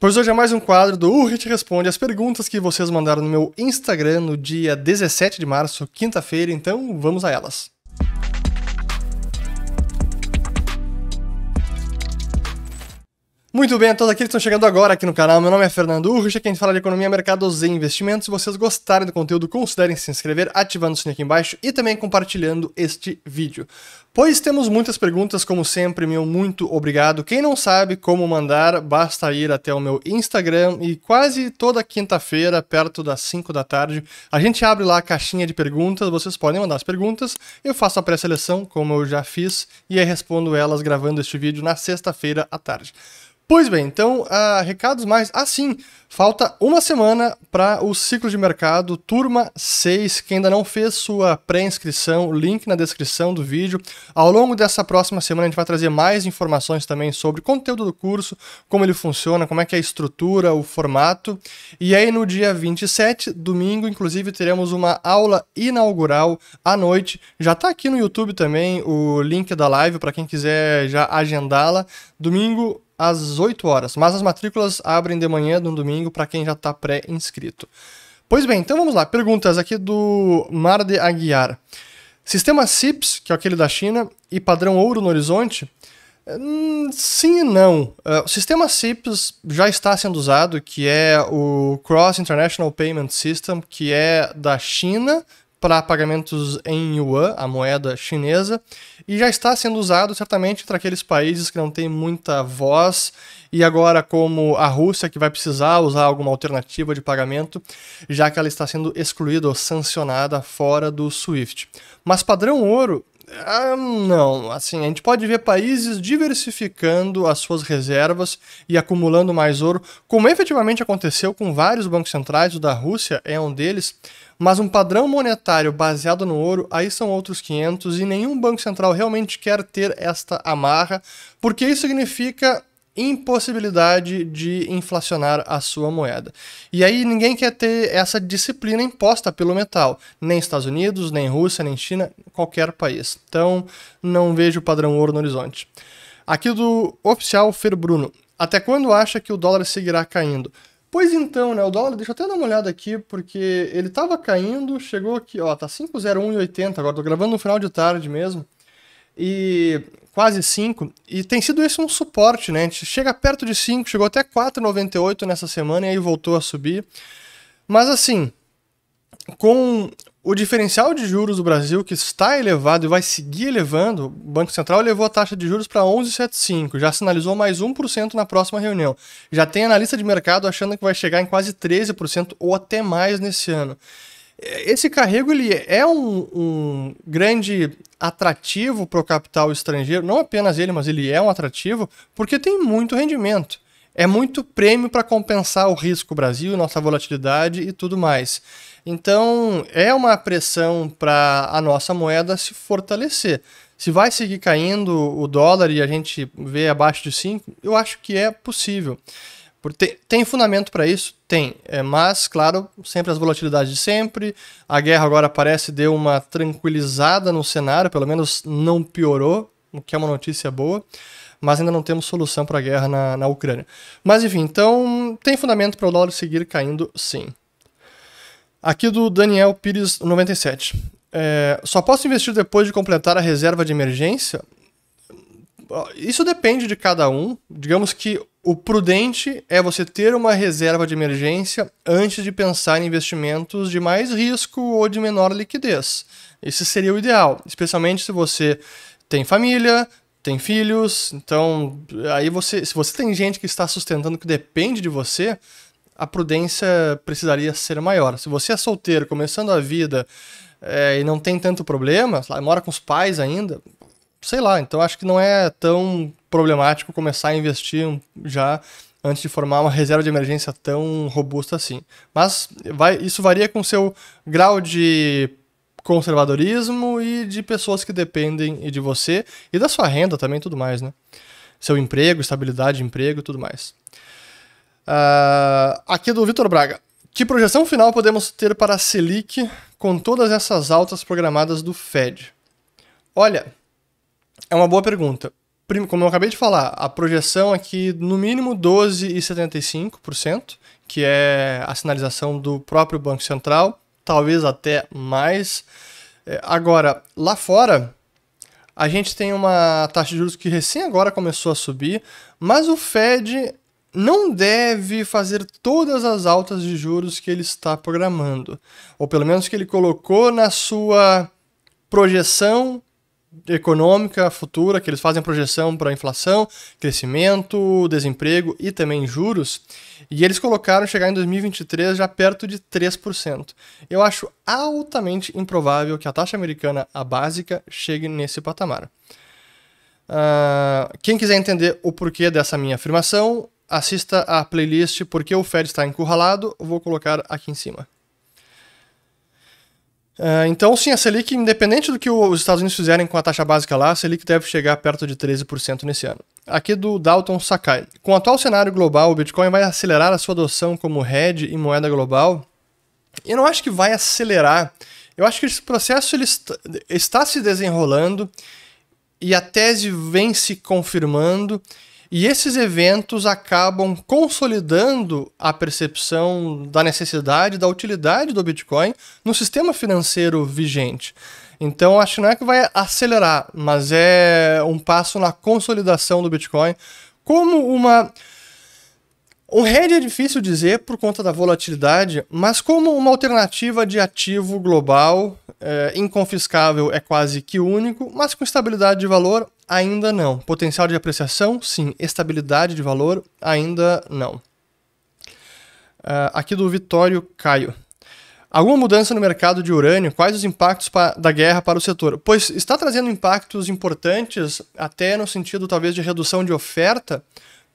Pois hoje é mais um quadro do Urrit Responde as perguntas que vocês mandaram no meu Instagram no dia 17 de março, quinta-feira, então vamos a elas. Muito bem, a todos aqueles que estão chegando agora aqui no canal, meu nome é Fernando a gente fala de economia, mercados e investimentos. Se vocês gostarem do conteúdo, considerem se inscrever, ativando o sininho aqui embaixo e também compartilhando este vídeo. Pois temos muitas perguntas, como sempre, meu muito obrigado. Quem não sabe como mandar, basta ir até o meu Instagram e quase toda quinta-feira, perto das 5 da tarde, a gente abre lá a caixinha de perguntas, vocês podem mandar as perguntas, eu faço a pré-seleção, como eu já fiz, e aí respondo elas gravando este vídeo na sexta-feira à tarde. Pois bem, então, uh, recados mais. Ah, sim, falta uma semana para o ciclo de mercado, turma 6. Quem ainda não fez sua pré-inscrição, link na descrição do vídeo. Ao longo dessa próxima semana, a gente vai trazer mais informações também sobre o conteúdo do curso, como ele funciona, como é que é a estrutura, o formato. E aí, no dia 27, domingo, inclusive, teremos uma aula inaugural à noite. Já está aqui no YouTube também o link da live para quem quiser já agendá-la. Domingo, às 8 horas, mas as matrículas abrem de manhã no domingo para quem já está pré-inscrito. Pois bem, então vamos lá. Perguntas aqui do Mar de Aguiar. Sistema CIPS, que é aquele da China, e padrão ouro no horizonte? Hum, sim e não. É, o sistema CIPS já está sendo usado, que é o Cross International Payment System, que é da China, para pagamentos em yuan, a moeda chinesa, e já está sendo usado certamente para aqueles países que não têm muita voz, e agora como a Rússia que vai precisar usar alguma alternativa de pagamento, já que ela está sendo excluída ou sancionada fora do SWIFT. Mas padrão ouro ah, não, assim, a gente pode ver países diversificando as suas reservas e acumulando mais ouro, como efetivamente aconteceu com vários bancos centrais, o da Rússia é um deles, mas um padrão monetário baseado no ouro, aí são outros 500 e nenhum banco central realmente quer ter esta amarra, porque isso significa impossibilidade de inflacionar a sua moeda. E aí ninguém quer ter essa disciplina imposta pelo metal, nem Estados Unidos, nem Rússia, nem China, qualquer país. Então não vejo o padrão ouro no horizonte. Aqui do oficial Fer Bruno. Até quando acha que o dólar seguirá caindo? Pois então, né? O dólar, deixa eu até dar uma olhada aqui, porque ele tava caindo, chegou aqui, ó, tá 5,01,80 agora, tô gravando no final de tarde mesmo. E quase 5, e tem sido esse um suporte, né? A gente chega perto de 5, chegou até 4,98 nessa semana e aí voltou a subir. Mas assim, com o diferencial de juros do Brasil, que está elevado e vai seguir elevando, o Banco Central elevou a taxa de juros para 11,75, já sinalizou mais 1% na próxima reunião. Já tem analista de mercado achando que vai chegar em quase 13% ou até mais nesse ano. É, esse carrego ele é um, um grande atrativo para o capital estrangeiro, não apenas ele, mas ele é um atrativo, porque tem muito rendimento. É muito prêmio para compensar o risco Brasil, nossa volatilidade e tudo mais. Então, é uma pressão para a nossa moeda se fortalecer. Se vai seguir caindo o dólar e a gente vê abaixo de 5, eu acho que é possível. Porque tem fundamento para isso? Tem. É, mas, claro, sempre as volatilidades de sempre. A guerra agora parece deu uma tranquilizada no cenário, pelo menos não piorou, o que é uma notícia boa. Mas ainda não temos solução para a guerra na, na Ucrânia. Mas enfim, então tem fundamento para o dólar seguir caindo, sim. Aqui do Daniel Pires 97. É, só posso investir depois de completar a reserva de emergência? Isso depende de cada um. Digamos que o prudente é você ter uma reserva de emergência antes de pensar em investimentos de mais risco ou de menor liquidez. Esse seria o ideal, especialmente se você tem família, tem filhos, então aí você, se você tem gente que está sustentando que depende de você, a prudência precisaria ser maior. Se você é solteiro, começando a vida é, e não tem tanto problema, lá, mora com os pais ainda, sei lá, então acho que não é tão problemático começar a investir já antes de formar uma reserva de emergência tão robusta assim. Mas vai, isso varia com seu grau de conservadorismo e de pessoas que dependem de você e da sua renda também tudo mais, né? Seu emprego, estabilidade de emprego tudo mais. Uh, aqui é do Vitor Braga. Que projeção final podemos ter para a Selic com todas essas altas programadas do Fed? Olha, é uma boa pergunta. Como eu acabei de falar, a projeção aqui no mínimo 12,75%, que é a sinalização do próprio Banco Central, talvez até mais. É, agora, lá fora, a gente tem uma taxa de juros que recém agora começou a subir, mas o Fed não deve fazer todas as altas de juros que ele está programando, ou pelo menos que ele colocou na sua projeção econômica futura, que eles fazem projeção para inflação, crescimento, desemprego e também juros, e eles colocaram chegar em 2023 já perto de 3%. Eu acho altamente improvável que a taxa americana, a básica, chegue nesse patamar. Uh, quem quiser entender o porquê dessa minha afirmação, assista a playlist Porque o Fed está encurralado, vou colocar aqui em cima. Uh, então, sim, a Selic, independente do que os Estados Unidos fizerem com a taxa básica lá, a Selic deve chegar perto de 13% nesse ano. Aqui do Dalton Sakai. Com o atual cenário global, o Bitcoin vai acelerar a sua adoção como hedge e moeda global? Eu não acho que vai acelerar. Eu acho que esse processo ele está, está se desenrolando e a tese vem se confirmando e esses eventos acabam consolidando a percepção da necessidade, da utilidade do Bitcoin no sistema financeiro vigente. Então, acho que não é que vai acelerar, mas é um passo na consolidação do Bitcoin como uma. Um hedge é difícil dizer por conta da volatilidade, mas como uma alternativa de ativo global, é, inconfiscável é quase que único, mas com estabilidade de valor, ainda não. Potencial de apreciação, sim. Estabilidade de valor, ainda não. Uh, aqui do Vitório Caio. Alguma mudança no mercado de urânio? Quais os impactos da guerra para o setor? Pois está trazendo impactos importantes, até no sentido talvez de redução de oferta,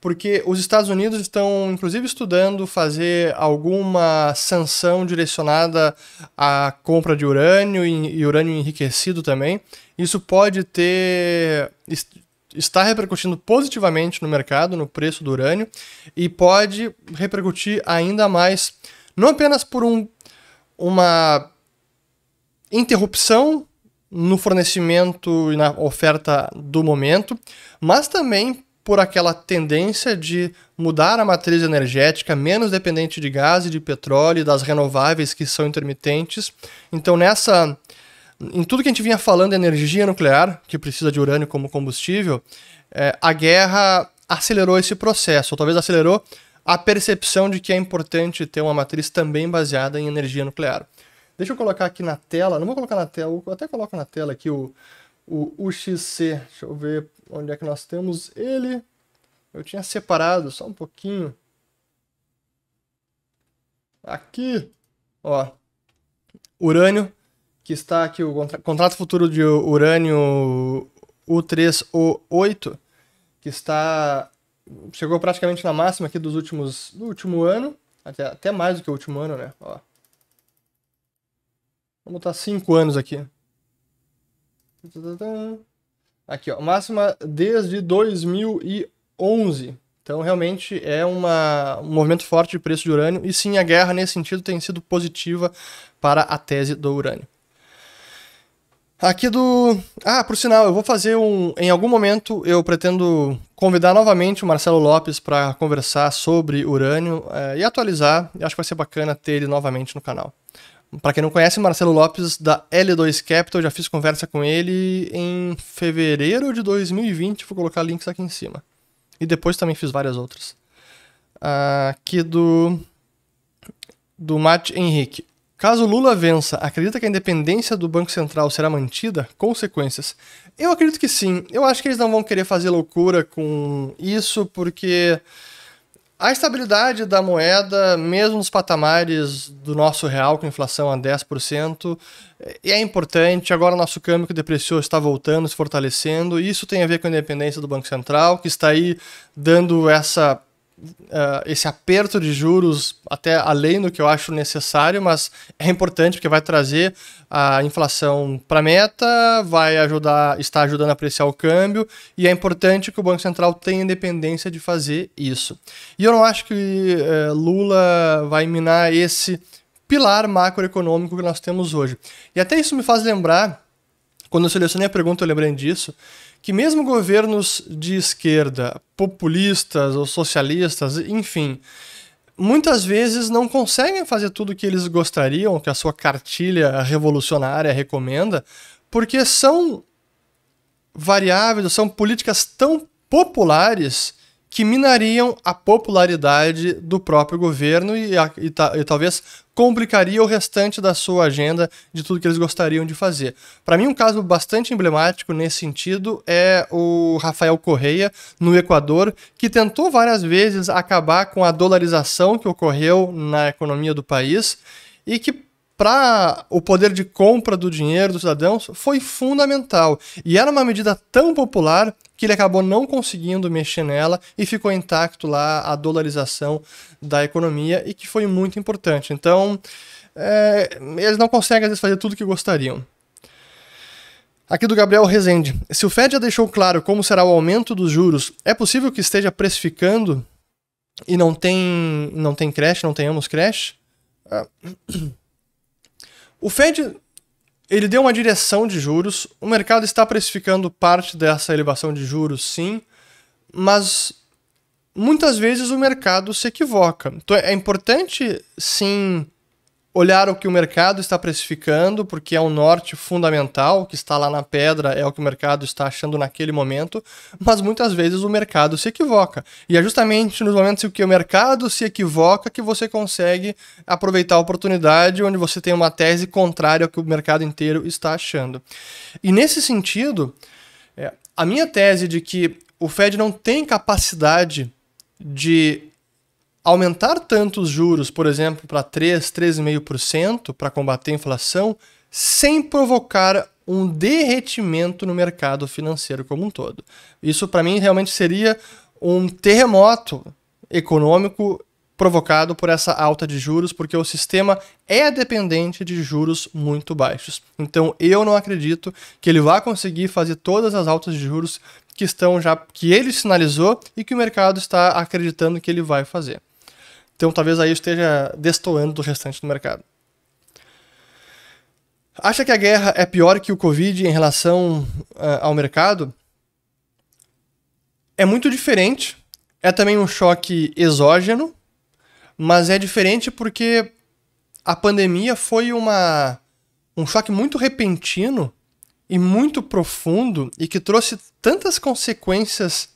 porque os Estados Unidos estão, inclusive, estudando fazer alguma sanção direcionada à compra de urânio e urânio enriquecido também. Isso pode ter está repercutindo positivamente no mercado, no preço do urânio, e pode repercutir ainda mais, não apenas por um, uma interrupção no fornecimento e na oferta do momento, mas também por aquela tendência de mudar a matriz energética menos dependente de gás e de petróleo e das renováveis que são intermitentes. Então, nessa em tudo que a gente vinha falando de energia nuclear, que precisa de urânio como combustível, é, a guerra acelerou esse processo, ou talvez acelerou a percepção de que é importante ter uma matriz também baseada em energia nuclear. Deixa eu colocar aqui na tela, não vou colocar na tela, eu até coloco na tela aqui o, o UXC. Deixa eu ver onde é que nós temos ele. Eu tinha separado só um pouquinho. Aqui, ó, urânio, que está aqui o contra contrato futuro de urânio U3O8, que está chegou praticamente na máxima aqui dos últimos do último ano, até, até mais do que o último ano, né? Ó. Vamos botar 5 anos aqui. Aqui, ó, máxima desde 2011. Então, realmente é uma, um movimento forte de preço de urânio, e sim, a guerra, nesse sentido, tem sido positiva para a tese do urânio. Aqui do. Ah, por sinal, eu vou fazer um. Em algum momento eu pretendo convidar novamente o Marcelo Lopes para conversar sobre urânio é, e atualizar. Eu acho que vai ser bacana ter ele novamente no canal. Para quem não conhece, Marcelo Lopes da L2 Capital, já fiz conversa com ele em fevereiro de 2020, vou colocar links aqui em cima. E depois também fiz várias outras. Aqui do do Mate Henrique. Caso Lula vença, acredita que a independência do Banco Central será mantida? Consequências? Eu acredito que sim. Eu acho que eles não vão querer fazer loucura com isso, porque a estabilidade da moeda, mesmo nos patamares do nosso real, com inflação a 10%, é, é importante. Agora, nosso câmbio que depreciou está voltando, se fortalecendo. Isso tem a ver com a independência do Banco Central, que está aí dando essa uh, esse aperto de juros até além do que eu acho necessário, mas é importante porque vai trazer a inflação para meta, vai ajudar, está ajudando a apreciar o câmbio e é importante que o Banco Central tenha independência de fazer isso. E eu não acho que uh, Lula vai minar esse pilar macroeconômico que nós temos hoje. E até isso me faz lembrar, quando eu selecionei a pergunta, eu lembrei disso, que mesmo governos de esquerda, populistas ou socialistas, enfim, muitas vezes não conseguem fazer tudo o que eles gostariam, que a sua cartilha revolucionária recomenda, porque são variáveis, são políticas tão populares que minariam a popularidade do próprio governo e, a, e, ta, e talvez complicaria o restante da sua agenda de tudo que eles gostariam de fazer. Para mim, um caso bastante emblemático nesse sentido é o Rafael Correia, no Equador, que tentou várias vezes acabar com a dolarização que ocorreu na economia do país e que para o poder de compra do dinheiro dos cidadãos foi fundamental. E era uma medida tão popular que ele acabou não conseguindo mexer nela e ficou intacto lá a dolarização da economia e que foi muito importante. Então, é, eles não conseguem às vezes fazer tudo o que gostariam. Aqui do Gabriel Rezende. Se o Fed já deixou claro como será o aumento dos juros, é possível que esteja precificando e não tem, não tem crash, não tenhamos crash? Ah. O Fed ele deu uma direção de juros, o mercado está precificando parte dessa elevação de juros, sim, mas muitas vezes o mercado se equivoca. Então é importante, sim, olhar o que o mercado está precificando, porque é um norte fundamental, o que está lá na pedra é o que o mercado está achando naquele momento, mas muitas vezes o mercado se equivoca. E é justamente nos momentos em que o mercado se equivoca que você consegue aproveitar a oportunidade onde você tem uma tese contrária ao que o mercado inteiro está achando. E nesse sentido, é, a minha tese de que o Fed não tem capacidade de aumentar tanto os juros, por exemplo, para 3, 3,5% para combater a inflação, sem provocar um derretimento no mercado financeiro como um todo. Isso para mim realmente seria um terremoto econômico provocado por essa alta de juros, porque o sistema é dependente de juros muito baixos. Então, eu não acredito que ele vá conseguir fazer todas as altas de juros que estão já que ele sinalizou e que o mercado está acreditando que ele vai fazer. Então talvez aí esteja destoando do restante do mercado. Acha que a guerra é pior que o Covid em relação uh, ao mercado? É muito diferente. É também um choque exógeno, mas é diferente porque a pandemia foi uma, um choque muito repentino e muito profundo e que trouxe tantas consequências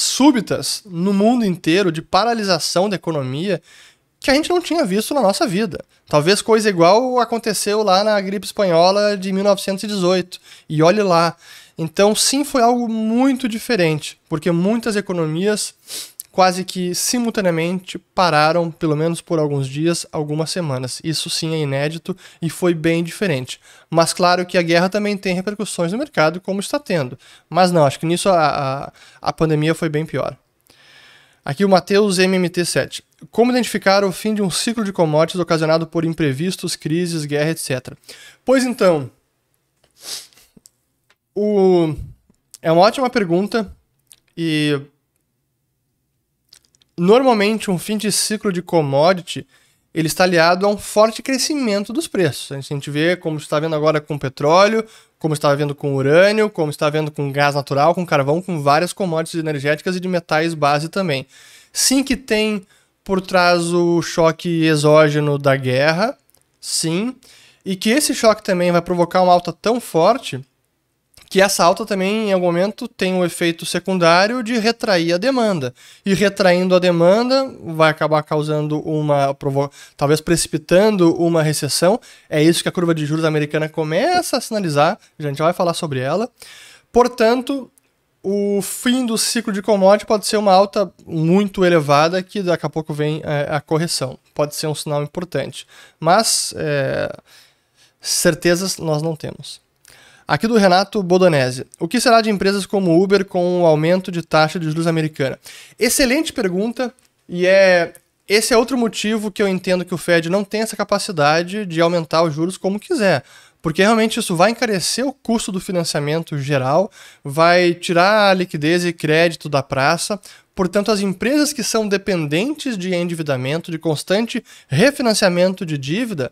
súbitas no mundo inteiro de paralisação da economia que a gente não tinha visto na nossa vida. Talvez coisa igual aconteceu lá na gripe espanhola de 1918. E olhe lá. Então, sim, foi algo muito diferente, porque muitas economias quase que simultaneamente pararam, pelo menos por alguns dias, algumas semanas. Isso sim é inédito e foi bem diferente. Mas claro que a guerra também tem repercussões no mercado, como está tendo. Mas não, acho que nisso a, a, a pandemia foi bem pior. Aqui o Matheus MMT7. Como identificar o fim de um ciclo de commodities ocasionado por imprevistos, crises, guerra, etc. Pois então, o... é uma ótima pergunta e normalmente um fim de ciclo de commodity ele está aliado a um forte crescimento dos preços. A gente vê como está vendo agora com petróleo, como está vendo com urânio, como está vendo com gás natural, com carvão, com várias commodities energéticas e de metais base também. Sim que tem por trás o choque exógeno da guerra, sim, e que esse choque também vai provocar uma alta tão forte que essa alta também, em algum momento, tem o um efeito secundário de retrair a demanda. E retraindo a demanda, vai acabar causando uma. talvez precipitando uma recessão. É isso que a curva de juros americana começa a sinalizar. A gente vai falar sobre ela. Portanto, o fim do ciclo de commodity pode ser uma alta muito elevada que daqui a pouco vem é, a correção. Pode ser um sinal importante. Mas é, certezas nós não temos. Aqui do Renato Bodonese. O que será de empresas como Uber com o aumento de taxa de juros americana? Excelente pergunta e é esse é outro motivo que eu entendo que o Fed não tem essa capacidade de aumentar os juros como quiser. Porque realmente isso vai encarecer o custo do financiamento geral, vai tirar a liquidez e crédito da praça. Portanto, as empresas que são dependentes de endividamento, de constante refinanciamento de dívida,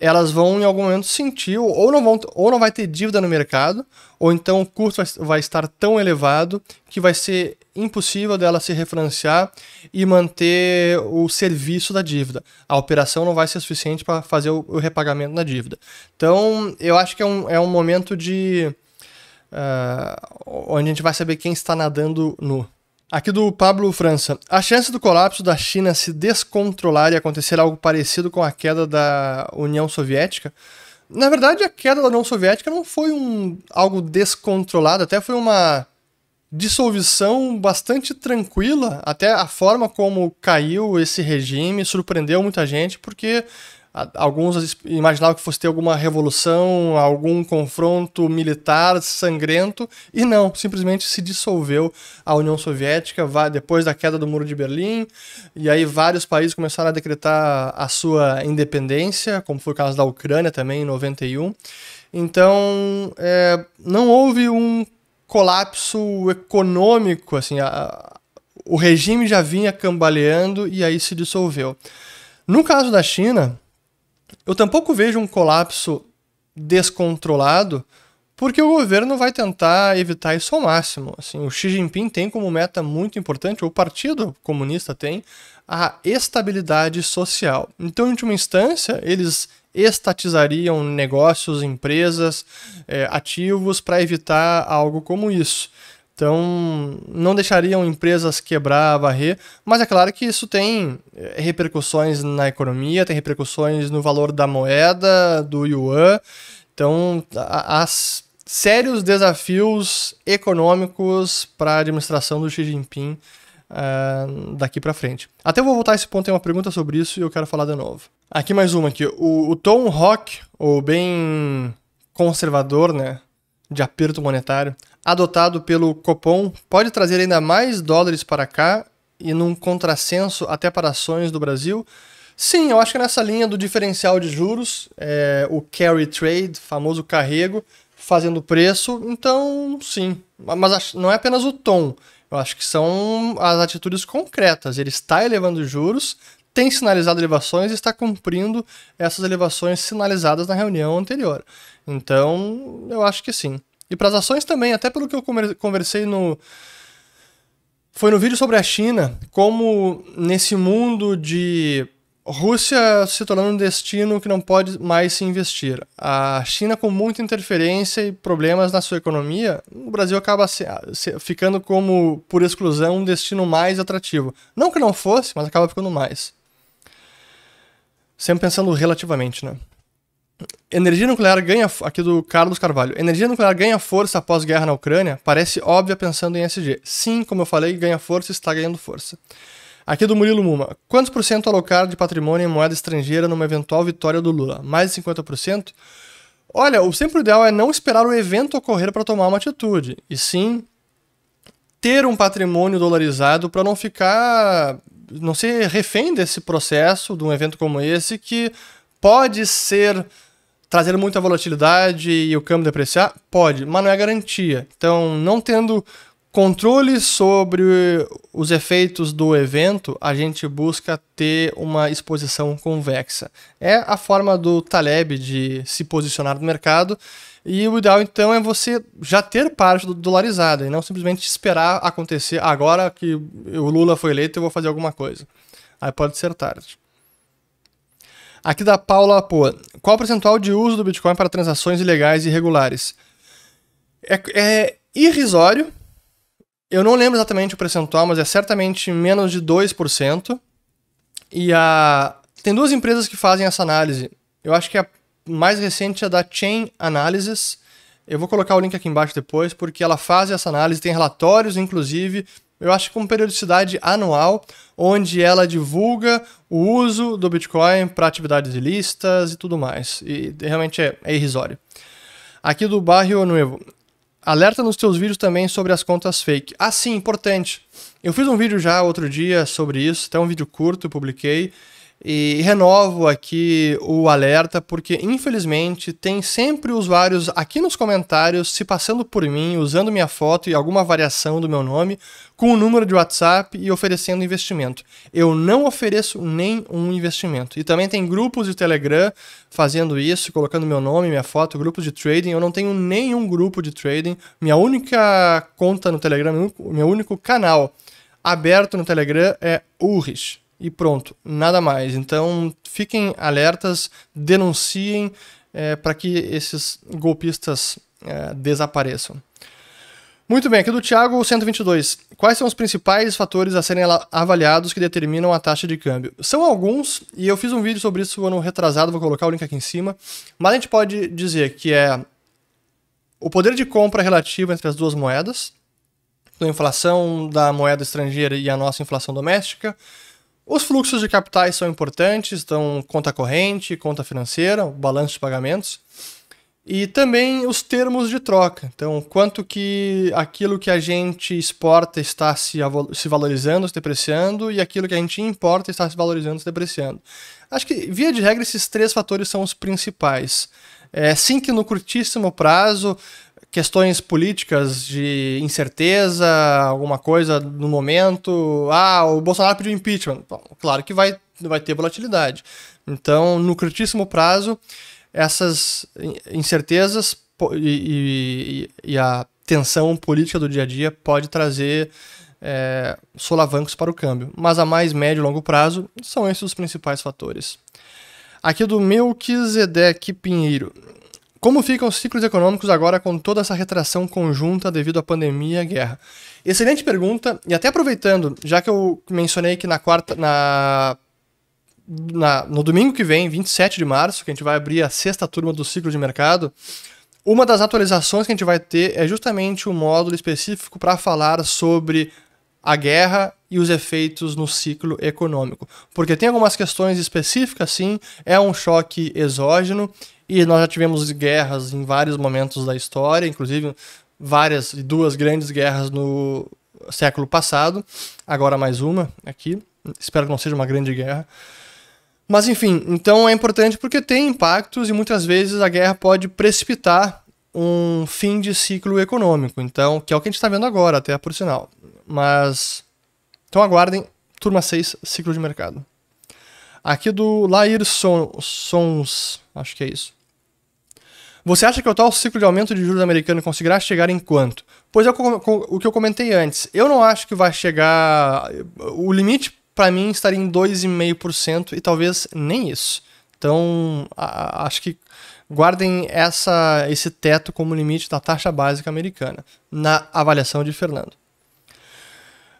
elas vão em algum momento sentir, ou não, vão, ou não vai ter dívida no mercado, ou então o custo vai, estar tão elevado que vai ser impossível dela se refinanciar e manter o serviço da dívida. A operação não vai ser suficiente para fazer o, o, repagamento da dívida. Então, eu acho que é um, é um momento de. Uh, onde a gente vai saber quem está nadando no Aqui do Pablo França. A chance do colapso da China se descontrolar e acontecer algo parecido com a queda da União Soviética. Na verdade, a queda da União Soviética não foi um, algo descontrolado, até foi uma dissolução bastante tranquila. Até a forma como caiu esse regime surpreendeu muita gente, porque Alguns imaginavam que fosse ter alguma revolução, algum confronto militar sangrento, e não, simplesmente se dissolveu a União Soviética depois da queda do Muro de Berlim, e aí vários países começaram a decretar a sua independência, como foi o caso da Ucrânia também em 91. Então, é, não houve um colapso econômico, assim, a, o regime já vinha cambaleando e aí se dissolveu. No caso da China, eu tampouco vejo um colapso descontrolado, porque o governo vai tentar evitar isso ao máximo. Assim, o Xi Jinping tem como meta muito importante, ou o Partido Comunista tem, a estabilidade social. Então, em última instância, eles estatizariam negócios, empresas, eh, ativos para evitar algo como isso. Então, não deixariam empresas quebrar, varrer, mas é claro que isso tem eh, repercussões na economia, tem repercussões no valor da moeda, do yuan. Então, há sérios desafios econômicos para a administração do Xi Jinping uh, daqui para frente. Até vou voltar a esse ponto, tem uma pergunta sobre isso e eu quero falar de novo. Aqui mais uma aqui. O, o Tom Rock, ou bem conservador, né, de aperto monetário, adotado pelo Copom pode trazer ainda mais dólares para cá e num contrassenso até para ações do Brasil? Sim, eu acho que nessa linha do diferencial de juros, é, o carry trade, famoso carrego, fazendo preço, então sim. Mas não é apenas o tom, eu acho que são as atitudes concretas. Ele está elevando juros, tem sinalizado elevações e está cumprindo essas elevações sinalizadas na reunião anterior. Então, eu acho que sim. E para as ações também, até pelo que eu conversei no. Foi no vídeo sobre a China, como nesse mundo de Rússia se tornando um destino que não pode mais se investir. A China com muita interferência e problemas na sua economia, o Brasil acaba se, se, ficando como, por exclusão, um destino mais atrativo. Não que não fosse, mas acaba ficando mais. Sempre pensando relativamente, né? Energia nuclear ganha. Aqui do Carlos Carvalho. Energia nuclear ganha força após guerra na Ucrânia? Parece óbvia pensando em SG. Sim, como eu falei, ganha força está ganhando força. Aqui do Murilo Muma. Quantos por cento alocar de patrimônio em moeda estrangeira numa eventual vitória do Lula? Mais de 50%? Olha, o sempre ideal é não esperar o evento ocorrer para tomar uma atitude, e sim ter um patrimônio dolarizado para não ficar, não ser refém desse processo, de um evento como esse, que pode ser trazendo muita volatilidade e o câmbio depreciar? Pode, mas não é garantia. Então, não tendo controle sobre os efeitos do evento, a gente busca ter uma exposição convexa. É a forma do Taleb de se posicionar no mercado. E o ideal então é você já ter parte dolarizada e não simplesmente esperar acontecer agora que o Lula foi eleito eu vou fazer alguma coisa. Aí pode ser tarde. Aqui da Paula Apoa. Qual o percentual de uso do Bitcoin para transações ilegais e irregulares? É, é irrisório. Eu não lembro exatamente o percentual, mas é certamente menos de 2%. E a... tem duas empresas que fazem essa análise. Eu acho que a mais recente é da Chain Analysis. Eu vou colocar o link aqui embaixo depois, porque ela faz essa análise, tem relatórios, inclusive, eu acho que com é periodicidade anual, onde ela divulga o uso do Bitcoin para atividades ilícitas e tudo mais. E realmente é, é irrisório. Aqui do Barrio Nuevo. Alerta nos teus vídeos também sobre as contas fake. Ah, sim, importante. Eu fiz um vídeo já outro dia sobre isso, até um vídeo curto, publiquei. E renovo aqui o alerta, porque infelizmente tem sempre usuários aqui nos comentários se passando por mim, usando minha foto e alguma variação do meu nome, com o número de WhatsApp e oferecendo investimento. Eu não ofereço nenhum investimento. E também tem grupos de Telegram fazendo isso, colocando meu nome, minha foto, grupos de trading. Eu não tenho nenhum grupo de trading. Minha única conta no Telegram, meu único canal aberto no Telegram é Urish e pronto, nada mais. Então fiquem alertas, denunciem é, eh, para que esses golpistas é, desapareçam. Muito bem, aqui do Thiago 122. Quais são os principais fatores a serem avaliados que determinam a taxa de câmbio? São alguns, e eu fiz um vídeo sobre isso ano retrasado, vou colocar o link aqui em cima. Mas a gente pode dizer que é o poder de compra relativo entre as duas moedas, a inflação da moeda estrangeira e a nossa inflação doméstica, os fluxos de capitais são importantes, então conta corrente, conta financeira, balanço de pagamentos. E também os termos de troca. Então, quanto que aquilo que a gente exporta está se, se valorizando, se depreciando, e aquilo que a gente importa está se valorizando, se depreciando. Acho que, via de regra, esses três fatores são os principais. É, sim que no curtíssimo prazo questões políticas de incerteza, alguma coisa no momento. Ah, o Bolsonaro pediu impeachment. Bom, claro que vai, vai ter volatilidade. Então, no curtíssimo prazo, essas incertezas e, e, e a tensão política do dia a dia pode trazer é, solavancos para o câmbio. Mas a mais médio e longo prazo são esses os principais fatores. Aqui do Melquisedeque Pinheiro. Como ficam os ciclos econômicos agora com toda essa retração conjunta devido à pandemia e à guerra? Excelente pergunta, e até aproveitando, já que eu mencionei que na quarta. Na, na, no domingo que vem, 27 de março, que a gente vai abrir a sexta turma do ciclo de mercado, uma das atualizações que a gente vai ter é justamente um módulo específico para falar sobre a guerra e os efeitos no ciclo econômico. Porque tem algumas questões específicas, sim, é um choque exógeno, e nós já tivemos guerras em vários momentos da história, inclusive várias duas grandes guerras no século passado, agora mais uma aqui. Espero que não seja uma grande guerra. Mas enfim, então é importante porque tem impactos e muitas vezes a guerra pode precipitar um fim de ciclo econômico, então, que é o que a gente está vendo agora, até por sinal. Mas. Então aguardem. Turma 6, ciclo de mercado. Aqui do Lair Sons. Acho que é isso. Você acha que é o tal ciclo de aumento de juros americano conseguirá chegar em quanto? Pois é o que eu comentei antes. Eu não acho que vai chegar. O limite para mim estaria em 2,5% e talvez nem isso. Então, acho que guardem essa, esse teto como limite da taxa básica americana na avaliação de Fernando.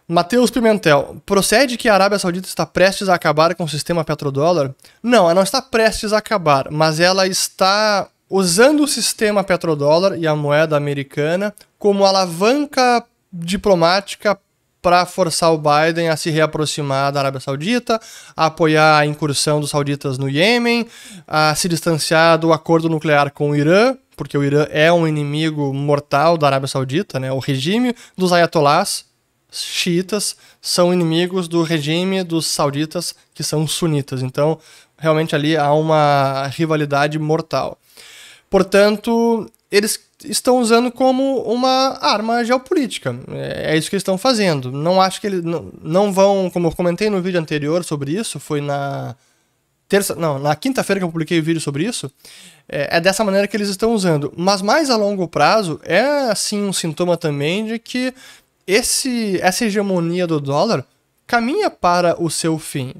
Matheus Pimentel, procede que a Arábia Saudita está prestes a acabar com o sistema petrodólar? Não, ela não está prestes a acabar, mas ela está usando o sistema petrodólar e a moeda americana como alavanca diplomática para forçar o Biden a se reaproximar da Arábia Saudita, a apoiar a incursão dos sauditas no Iêmen, a se distanciar do acordo nuclear com o Irã, porque o Irã é um inimigo mortal da Arábia Saudita, né? o regime dos ayatolás xiitas são inimigos do regime dos sauditas, que são sunitas. Então, realmente ali há uma rivalidade mortal. Portanto, eles estão usando como uma arma geopolítica. É, é isso que eles estão fazendo. Não acho que eles não, vão, como eu comentei no vídeo anterior sobre isso, foi na terça, não, na quinta-feira que eu publiquei o vídeo sobre isso. É, é, dessa maneira que eles estão usando. Mas mais a longo prazo é assim um sintoma também de que esse, essa hegemonia do dólar caminha para o seu fim.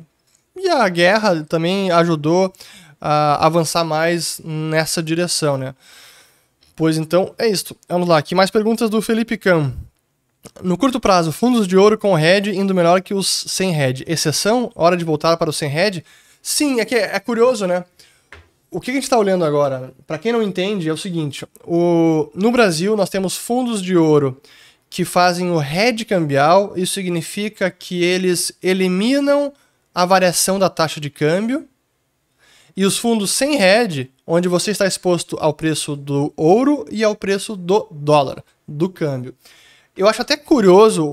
E a guerra também ajudou a avançar mais nessa direção, né? Pois então, é isso. Vamos lá, aqui mais perguntas do Felipe Cam. No curto prazo, fundos de ouro com head indo melhor que os sem head. Exceção? Hora de voltar para o sem head? Sim, é que é, é curioso, né? O que a gente está olhando agora? Para quem não entende, é o seguinte: o, no Brasil nós temos fundos de ouro que fazem o head cambial, isso significa que eles eliminam a variação da taxa de câmbio. E os fundos sem head, onde você está exposto ao preço do ouro e ao preço do dólar, do câmbio. Eu acho até curioso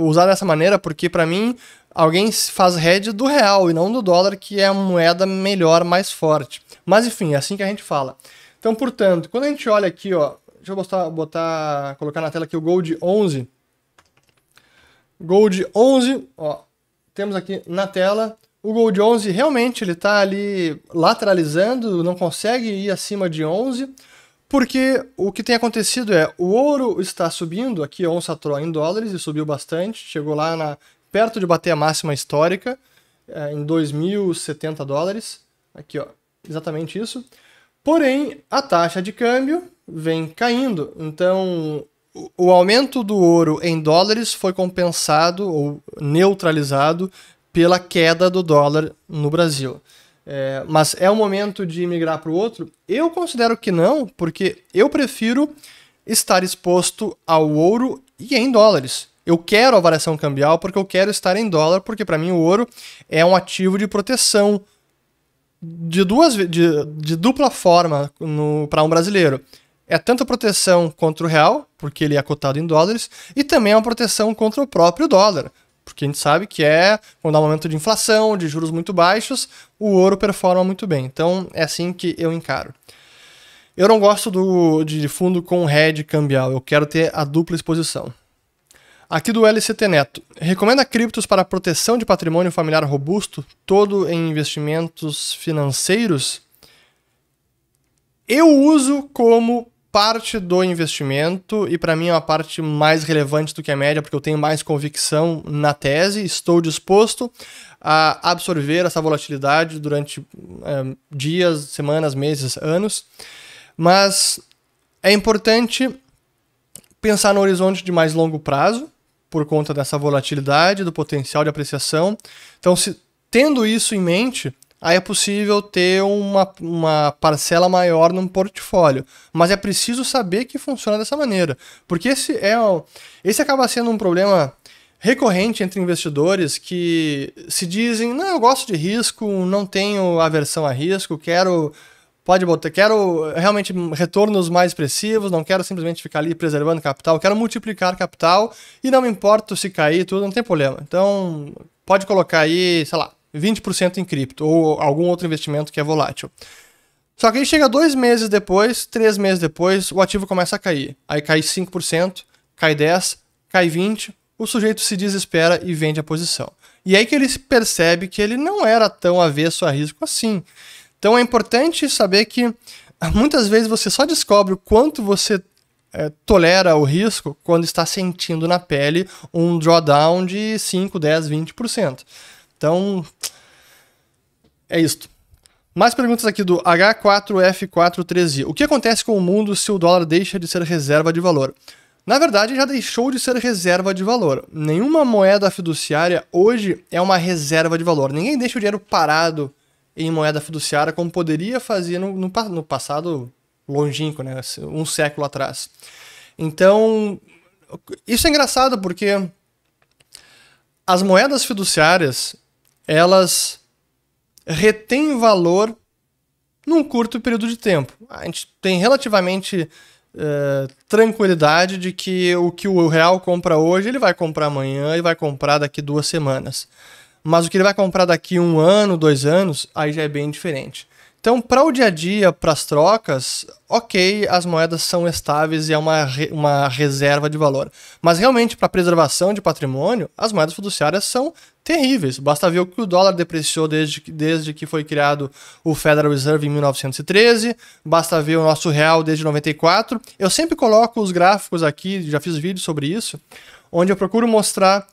usar dessa maneira, porque para mim alguém faz head do real e não do dólar, que é a moeda melhor, mais forte. Mas enfim, é assim que a gente fala. Então, portanto, quando a gente olha aqui, ó, Deixa eu botar, colocar na tela aqui o Gold 11. Gold 11, ó, temos aqui na tela. O Gold 11 realmente ele está ali lateralizando, não consegue ir acima de 11, porque o que tem acontecido é o ouro está subindo, aqui onça TRO em dólares, e subiu bastante, chegou lá na, perto de bater a máxima histórica, é, em 2.070 dólares, aqui ó, exatamente isso. Porém, a taxa de câmbio vem caindo. Então, o aumento do ouro em dólares foi compensado ou neutralizado pela queda do dólar no Brasil. É, mas é o momento de migrar para o outro? Eu considero que não, porque eu prefiro estar exposto ao ouro e em dólares. Eu quero a variação cambial porque eu quero estar em dólar, porque para mim o ouro é um ativo de proteção de duas de, de dupla forma para um brasileiro é tanto proteção contra o real, porque ele é cotado em dólares, e também é uma proteção contra o próprio dólar, porque a gente sabe que é quando há um momento de inflação, de juros muito baixos, o ouro performa muito bem. Então é assim que eu encaro. Eu não gosto do, de fundo com head cambial, eu quero ter a dupla exposição. Aqui do LCT Neto. Recomenda criptos para proteção de patrimônio familiar robusto, todo em investimentos financeiros? Eu uso como parte do investimento e para mim é uma parte mais relevante do que a média, porque eu tenho mais convicção na tese, estou disposto a absorver essa volatilidade durante é, dias, semanas, meses, anos. Mas é importante pensar no horizonte de mais longo prazo, por conta dessa volatilidade, do potencial de apreciação. Então, se, tendo isso em mente, aí é possível ter uma, uma parcela maior num portfólio. Mas é preciso saber que funciona dessa maneira. Porque esse, é, esse acaba sendo um problema recorrente entre investidores que se dizem: não, eu gosto de risco, não tenho aversão a risco, quero. Pode botar, quero realmente retornos mais expressivos, não quero simplesmente ficar ali preservando capital, quero multiplicar capital e não me importo se cair tudo, não tem problema. Então, pode colocar aí, sei lá, 20% em cripto ou algum outro investimento que é volátil. Só que aí chega dois meses depois, três meses depois, o ativo começa a cair. Aí cai 5%, cai 10%, cai 20%, o sujeito se desespera e vende a posição. E aí que ele percebe que ele não era tão avesso a risco assim. Então é importante saber que muitas vezes você só descobre o quanto você é, tolera o risco quando está sentindo na pele um drawdown de 5, 10, 20%. Então, é isto. Mais perguntas aqui do H4F413. O que acontece com o mundo se o dólar deixa de ser reserva de valor? Na verdade, já deixou de ser reserva de valor. Nenhuma moeda fiduciária hoje é uma reserva de valor. Ninguém deixa o dinheiro parado em moeda fiduciária como poderia fazer no, no, no passado longínquo, né? um século atrás. Então, isso é engraçado porque as moedas fiduciárias elas retêm valor num curto período de tempo. A gente tem relativamente eh, tranquilidade de que o que o real compra hoje, ele vai comprar amanhã e vai comprar daqui duas semanas. Mas o que ele vai comprar daqui um ano, dois anos, aí já é bem diferente. Então, para o dia a dia, para as trocas, ok, as moedas são estáveis e é uma, re uma reserva de valor. Mas realmente, para preservação de patrimônio, as moedas fiduciárias são terríveis. Basta ver o que o dólar depreciou desde que, desde que foi criado o Federal Reserve em 1913, basta ver o nosso real desde 94. Eu sempre coloco os gráficos aqui, já fiz vídeo sobre isso, onde eu procuro mostrar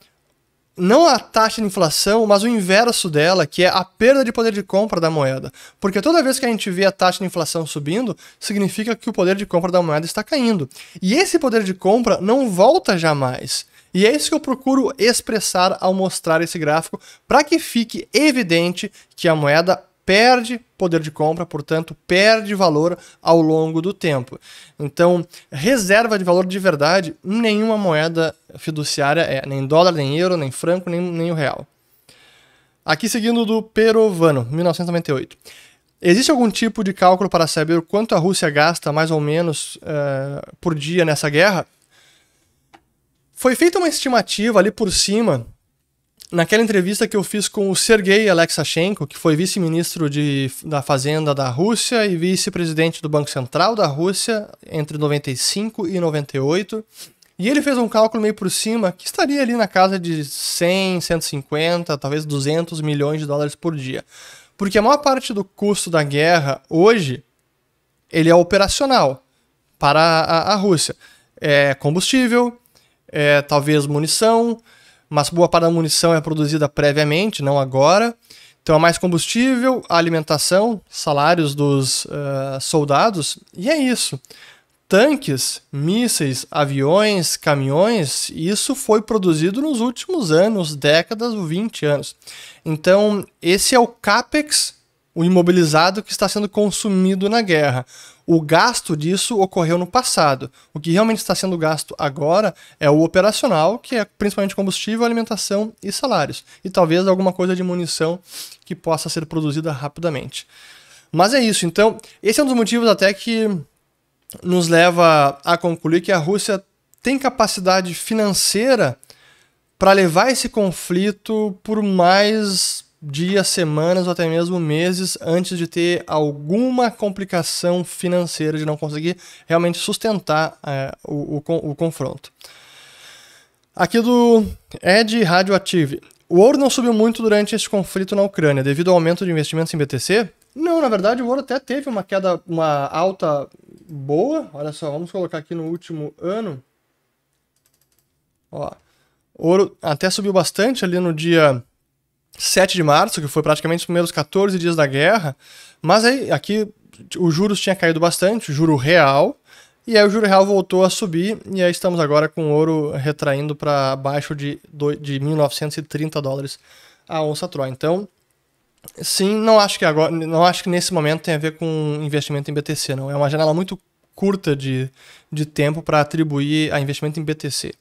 não a taxa de inflação, mas o inverso dela, que é a perda de poder de compra da moeda. Porque toda vez que a gente vê a taxa de inflação subindo, significa que o poder de compra da moeda está caindo. E esse poder de compra não volta jamais. E é isso que eu procuro expressar ao mostrar esse gráfico, para que fique evidente que a moeda perde poder de compra, portanto, perde valor ao longo do tempo. Então, reserva de valor de verdade, nenhuma moeda fiduciária é, nem dólar, nem euro, nem franco, nem, nem o real. Aqui seguindo do Perovano, 1998. Existe algum tipo de cálculo para saber quanto a Rússia gasta mais ou menos uh, por dia nessa guerra? Foi feita uma estimativa ali por cima naquela entrevista que eu fiz com o Sergei Alexashenko, que foi vice-ministro da Fazenda da Rússia e vice-presidente do Banco Central da Rússia entre 95 e 98. E ele fez um cálculo meio por cima que estaria ali na casa de 100, 150, talvez 200 milhões de dólares por dia. Porque a maior parte do custo da guerra hoje ele é operacional para a, a Rússia. É combustível, é, talvez munição, mas boa parte da munição é produzida previamente, não agora. Então há é mais combustível, alimentação, salários dos uh, soldados, e é isso. Tanques, mísseis, aviões, caminhões, isso foi produzido nos últimos anos, décadas, 20 anos. Então, esse é o CAPEX o imobilizado que está sendo consumido na guerra. O gasto disso ocorreu no passado. O que realmente está sendo gasto agora é o operacional, que é principalmente combustível, alimentação e salários. E talvez alguma coisa de munição que possa ser produzida rapidamente. Mas é isso. Então, esse é um dos motivos até que nos leva a concluir que a Rússia tem capacidade financeira para levar esse conflito por mais dias, semanas ou até mesmo meses antes de ter alguma complicação financeira, de não conseguir realmente sustentar é, o, o, o confronto. Aqui do Ed Radioactive. O ouro não subiu muito durante este conflito na Ucrânia, devido ao aumento de investimentos em BTC? Não, na verdade o ouro até teve uma queda, uma alta boa. Olha só, vamos colocar aqui no último ano. Ó, ouro até subiu bastante ali no dia 7 de março, que foi praticamente os primeiros 14 dias da guerra, mas aí aqui os juros tinha caído bastante, o juro real, e aí o juro real voltou a subir, e aí estamos agora com o ouro retraindo para abaixo de, de 1.930 dólares a onça Troy. Então, sim, não acho que agora, não acho que nesse momento tem a ver com investimento em BTC, não. É uma janela muito curta de, de tempo para atribuir a investimento em BTC.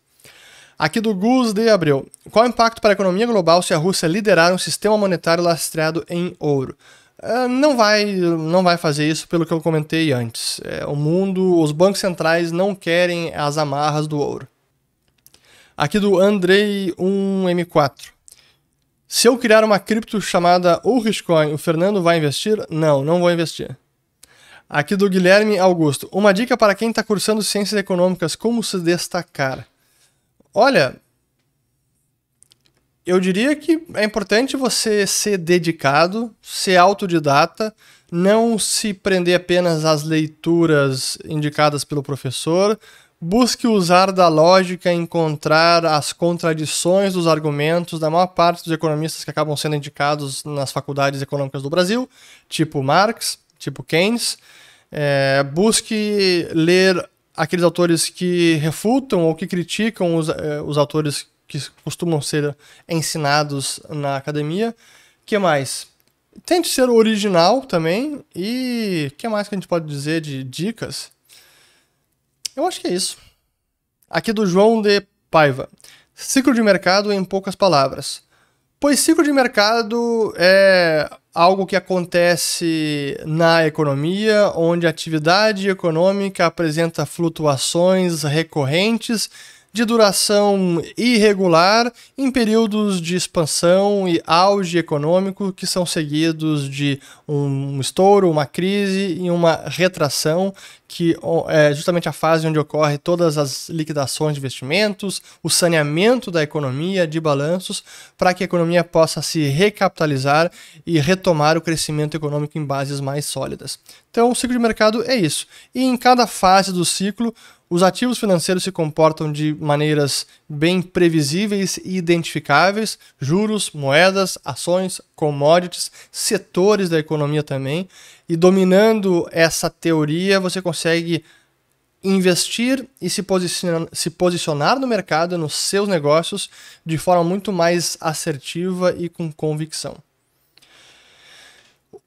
Aqui do Gus de Abreu. Qual o impacto para a economia global se a Rússia liderar um sistema monetário lastreado em ouro? É, não vai, não vai fazer isso pelo que eu comentei antes. É, o mundo, os bancos centrais não querem as amarras do ouro. Aqui do Andrei 1M4. Se eu criar uma cripto chamada Urishcoin, o Fernando vai investir? Não, não vou investir. Aqui do Guilherme Augusto. Uma dica para quem está cursando ciências econômicas, como se destacar? Olha, eu diria que é importante você ser dedicado, ser autodidata, não se prender apenas às leituras indicadas pelo professor. Busque usar da lógica, encontrar as contradições dos argumentos da maior parte dos economistas que acabam sendo indicados nas faculdades econômicas do Brasil, tipo Marx, tipo Keynes. É, busque ler aqueles autores que refutam ou que criticam os, eh, os autores que costumam ser ensinados na academia. que mais? Tente ser original também. E o que mais que a gente pode dizer de dicas? Eu acho que é isso. Aqui do João de Paiva. Ciclo de mercado em poucas palavras. Pois ciclo de mercado é algo que acontece na economia, onde a atividade econômica apresenta flutuações recorrentes de duração irregular, em períodos de expansão e auge econômico que são seguidos de um estouro, uma crise e uma retração, que é justamente a fase onde ocorre todas as liquidações de investimentos, o saneamento da economia, de balanços, para que a economia possa se recapitalizar e retomar o crescimento econômico em bases mais sólidas. Então, o ciclo de mercado é isso. E em cada fase do ciclo, os ativos financeiros se comportam de maneiras bem previsíveis e identificáveis: juros, moedas, ações, commodities, setores da economia também. E dominando essa teoria, você consegue investir e se posicionar, se posicionar no mercado, nos seus negócios, de forma muito mais assertiva e com convicção.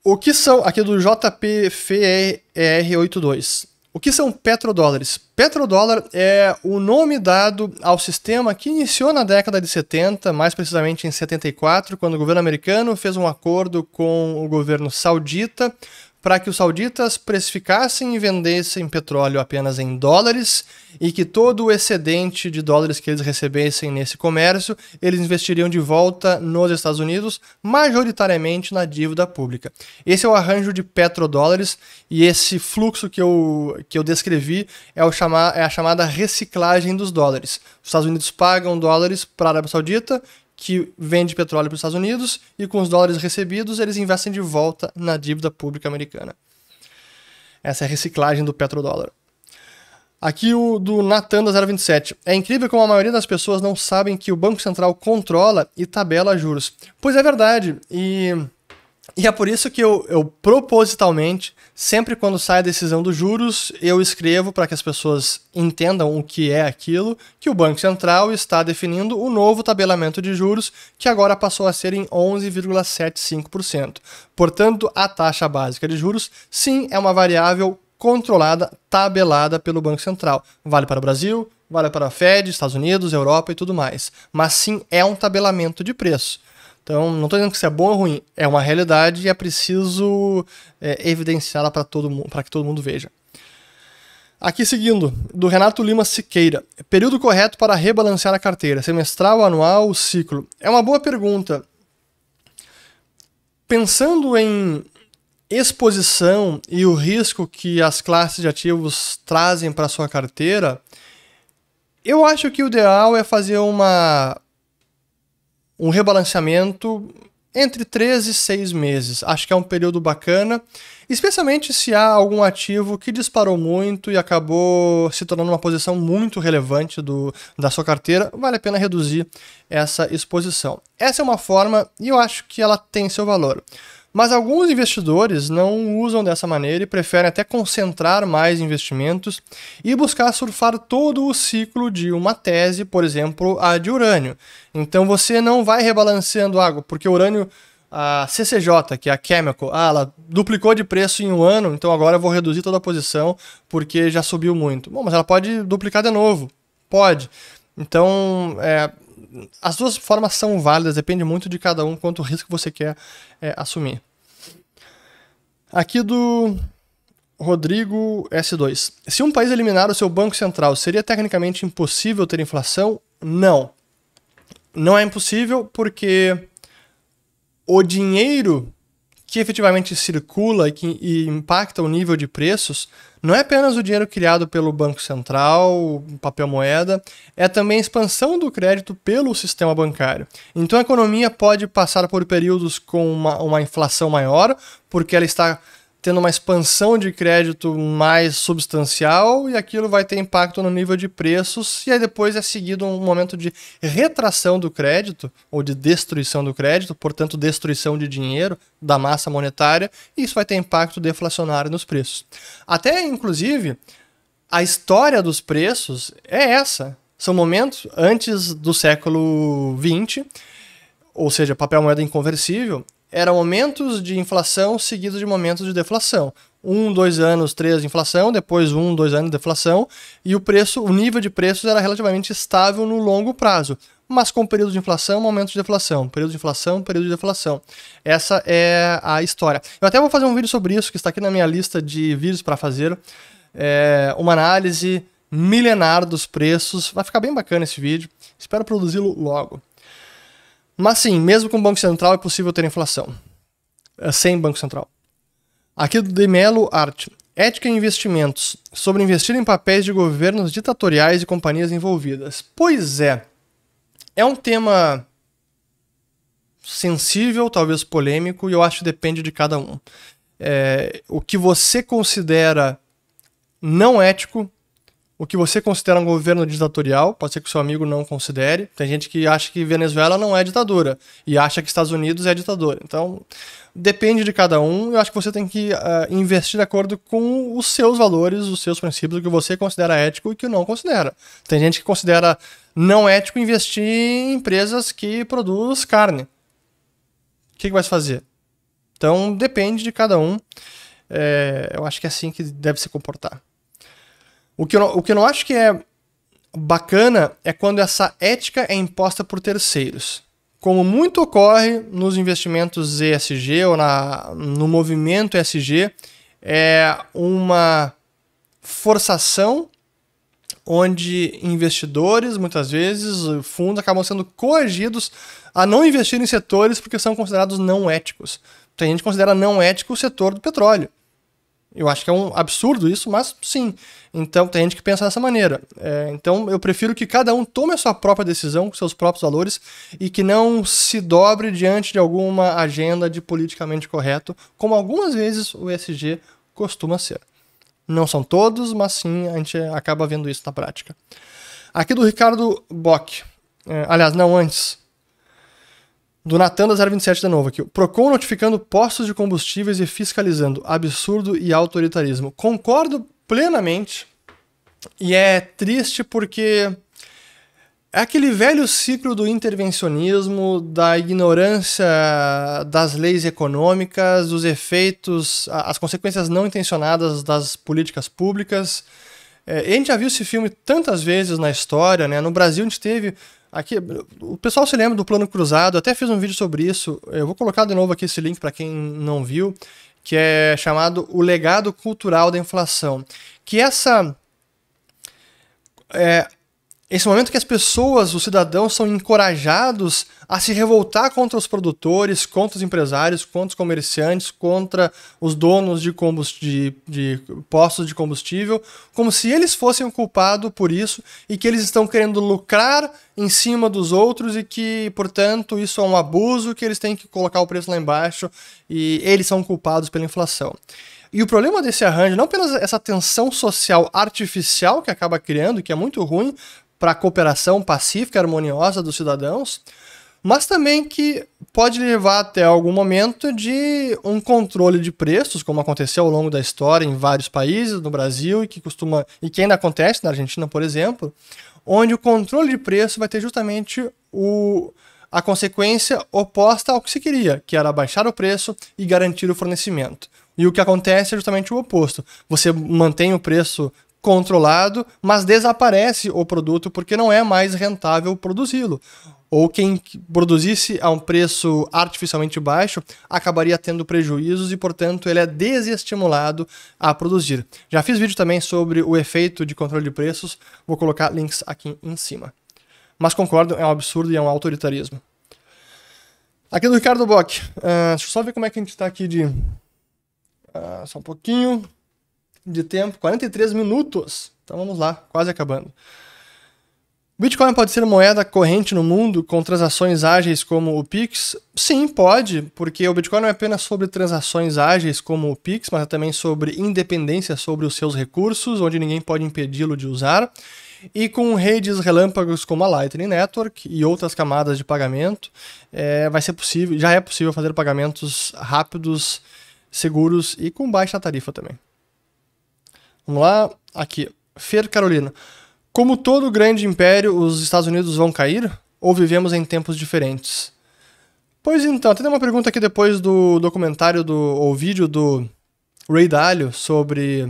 O que são aqui é do JPFR82? O que são petrodólares? Petrodólar é o nome dado ao sistema que iniciou na década de 70, mais precisamente em 74, quando o governo americano fez um acordo com o governo saudita para que os sauditas precificassem e vendessem petróleo apenas em dólares e que todo o excedente de dólares que eles recebessem nesse comércio eles investiriam de volta nos Estados Unidos, majoritariamente na dívida pública. Esse é o arranjo de petrodólares e esse fluxo que eu, que eu descrevi é, o chamar, é a chamada reciclagem dos dólares. Os Estados Unidos pagam dólares para a Arábia Saudita que vende petróleo para os Estados Unidos e com os dólares recebidos eles investem de volta na dívida pública americana. Essa é a reciclagem do petrodólar. Aqui o do Natan da 027. É incrível como a maioria das pessoas não sabem que o Banco Central controla e tabela juros. Pois é verdade, e e é por isso que eu, eu propositalmente, sempre quando sai a decisão dos juros, eu escrevo para que as pessoas entendam o que é aquilo, que o Banco Central está definindo o novo tabelamento de juros, que agora passou a ser em 11,75%. Portanto, a taxa básica de juros, sim, é uma variável controlada, tabelada pelo Banco Central. Vale para o Brasil, vale para a Fed, Estados Unidos, Europa e tudo mais. Mas sim, é um tabelamento de preço. Então, não estou dizendo que isso é bom ou ruim, é uma realidade e é preciso é, evidenciá-la para que todo mundo veja. Aqui seguindo, do Renato Lima Siqueira. Período correto para rebalancear a carteira, semestral, anual, ciclo? É uma boa pergunta. Pensando em exposição e o risco que as classes de ativos trazem para sua carteira, eu acho que o ideal é fazer uma um rebalanceamento entre 3 e 6 meses. Acho que é um período bacana, especialmente se há algum ativo que disparou muito e acabou se tornando uma posição muito relevante do, da sua carteira, vale a pena reduzir essa exposição. Essa é uma forma e eu acho que ela tem seu valor. Mas alguns investidores não usam dessa maneira e preferem até concentrar mais investimentos e buscar surfar todo o ciclo de uma tese, por exemplo, a de urânio. Então você não vai rebalanceando água, porque o urânio, a CCJ, que é a Chemical, ah, ela duplicou de preço em um ano, então agora eu vou reduzir toda a posição porque já subiu muito. Bom, mas ela pode duplicar de novo. Pode. Então, é, as duas formas são válidas, depende muito de cada um quanto risco você quer é, assumir. Aqui do Rodrigo S2. Se um país eliminar o seu Banco Central, seria tecnicamente impossível ter inflação? Não. Não é impossível porque o dinheiro que efetivamente circula e, que, e impacta o nível de preços não é apenas o dinheiro criado pelo Banco Central, papel moeda, é também a expansão do crédito pelo sistema bancário. Então a economia pode passar por períodos com uma, uma inflação maior, porque ela está tendo uma expansão de crédito mais substancial e aquilo vai ter impacto no nível de preços e aí depois é seguido um momento de retração do crédito ou de destruição do crédito, portanto destruição de dinheiro da massa monetária e isso vai ter impacto deflacionário nos preços. Até inclusive a história dos preços é essa. São momentos antes do século 20 ou seja, papel moeda inconversível, eram momentos de inflação seguidos de momentos de deflação. Um, dois anos, três, inflação, depois um, dois anos, deflação, e o preço, o nível de preços era relativamente estável no longo prazo, mas com período de inflação, momento de deflação, período de inflação, período de deflação. Essa é a história. Eu até vou fazer um vídeo sobre isso, que está aqui na minha lista de vídeos para fazer, é, uma análise milenar dos preços. Vai ficar bem bacana esse vídeo, espero produzi-lo logo. Mas sim, mesmo com o Banco Central é possível ter inflação. É, sem Banco Central. Aqui do Demelo Arte. Ética em investimentos. Sobre investir em papéis de governos ditatoriais e companhias envolvidas. Pois é. É um tema sensível, talvez polêmico, e eu acho que depende de cada um. É, o que você considera não ético o que você considera um governo ditatorial, pode ser que o seu amigo não considere. Tem gente que acha que Venezuela não é ditadura e acha que Estados Unidos é ditadura. Então, depende de cada um. Eu acho que você tem que uh, investir de acordo com os seus valores, os seus princípios, o que você considera ético e o que não considera. Tem gente que considera não ético investir em empresas que produzem carne. O que, que vai se fazer? Então, depende de cada um. É, eu acho que é assim que deve se comportar. O que, eu, o que eu não acho que é bacana é quando essa ética é imposta por terceiros. Como muito ocorre nos investimentos ESG ou na, no movimento ESG, é uma forçação onde investidores, muitas vezes, fundos acabam sendo coagidos a não investir em setores porque são considerados não éticos. Tem gente que considera não ético o setor do petróleo. Eu acho que é um absurdo isso, mas sim. Então tem gente que pensa dessa maneira. É, então eu prefiro que cada um tome a sua própria decisão, com seus próprios valores, e que não se dobre diante de alguma agenda de politicamente correto, como algumas vezes o ESG costuma ser. Não são todos, mas sim a gente acaba vendo isso na prática. Aqui do Ricardo Bock. É, aliás, não antes do Natan da 027 da Nova aqui. Procon notificando postos de combustíveis e fiscalizando. Absurdo e autoritarismo. Concordo plenamente. E é triste porque é aquele velho ciclo do intervencionismo, da ignorância das leis econômicas, dos efeitos, as consequências não intencionadas das políticas públicas. É, a gente já viu esse filme tantas vezes na história, né? No Brasil a gente teve Aqui, o pessoal se lembra do plano cruzado, até fiz um vídeo sobre isso. Eu vou colocar de novo aqui esse link para quem não viu, que é chamado O Legado Cultural da Inflação. Que essa é, esse momento que as pessoas, os cidadãos, são encorajados a se revoltar contra os produtores, contra os empresários, contra os comerciantes, contra os donos de, de, de postos de combustível, como se eles fossem o culpado por isso e que eles estão querendo lucrar em cima dos outros e que, portanto, isso é um abuso, que eles têm que colocar o preço lá embaixo e eles são culpados pela inflação. E o problema desse arranjo, não apenas essa tensão social artificial que acaba criando, que é muito ruim para a cooperação pacífica e harmoniosa dos cidadãos, mas também que pode levar até algum momento de um controle de preços, como aconteceu ao longo da história em vários países, no Brasil e que costuma e que ainda acontece na Argentina, por exemplo, onde o controle de preço vai ter justamente o a consequência oposta ao que se queria, que era baixar o preço e garantir o fornecimento. E o que acontece é justamente o oposto. Você mantém o preço controlado, mas desaparece o produto porque não é mais rentável produzi-lo. Ou quem produzisse a um preço artificialmente baixo acabaria tendo prejuízos e, portanto, ele é desestimulado a produzir. Já fiz vídeo também sobre o efeito de controle de preços, vou colocar links aqui em cima. Mas concordo, é um absurdo e é um autoritarismo. Aqui do Ricardo Bock. Uh, deixa eu só ver como é que a gente está aqui de. Uh, só um pouquinho de tempo, 43 minutos. Então vamos lá, quase acabando. Bitcoin pode ser moeda corrente no mundo com transações ágeis como o Pix? Sim, pode, porque o Bitcoin não é apenas sobre transações ágeis como o Pix, mas é também sobre independência sobre os seus recursos, onde ninguém pode impedi-lo de usar, e com redes relâmpagos como a Lightning Network e outras camadas de pagamento, é, vai ser possível, já é possível fazer pagamentos rápidos, seguros e com baixa tarifa também. Vamos lá, aqui. Fer Carolina. Como todo grande império, os Estados Unidos vão cair? Ou vivemos em tempos diferentes? Pois então, até tem uma pergunta aqui depois do documentário do, ou vídeo do Ray Dalio sobre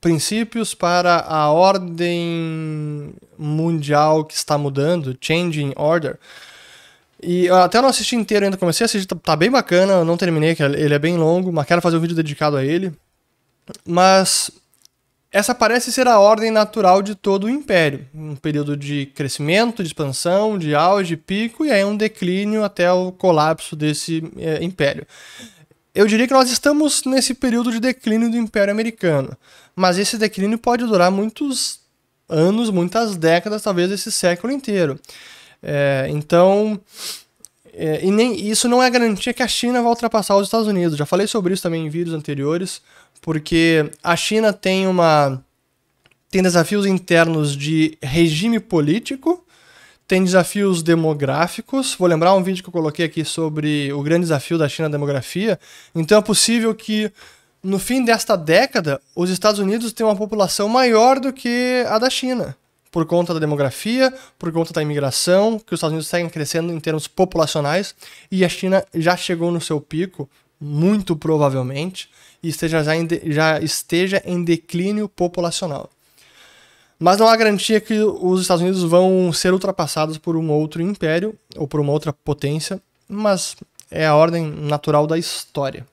princípios para a ordem mundial que está mudando, Changing Order. E até eu não assisti inteiro ainda, comecei a assistir, tá, tá bem bacana, não terminei, ele é bem longo, mas quero fazer um vídeo dedicado a ele. Mas essa parece ser a ordem natural de todo o império, um período de crescimento, de expansão, de auge, pico e aí um declínio até o colapso desse é, império. Eu diria que nós estamos nesse período de declínio do Império Americano, mas esse declínio pode durar muitos anos, muitas décadas, talvez esse século inteiro. É, então, é, e nem, isso não é garantia que a China vai ultrapassar os Estados Unidos. Já falei sobre isso também em vídeos anteriores porque a China tem uma tem desafios internos de regime político, tem desafios demográficos. Vou lembrar um vídeo que eu coloquei aqui sobre o grande desafio da China na demografia. Então é possível que no fim desta década os Estados Unidos tenham uma população maior do que a da China por conta da demografia, por conta da imigração, que os Estados Unidos seguem crescendo em termos populacionais e a China já chegou no seu pico, muito provavelmente e esteja já, em já esteja em declínio populacional. Mas não há garantia que os Estados Unidos vão ser ultrapassados por um outro império ou por uma outra potência, mas é a ordem natural da história.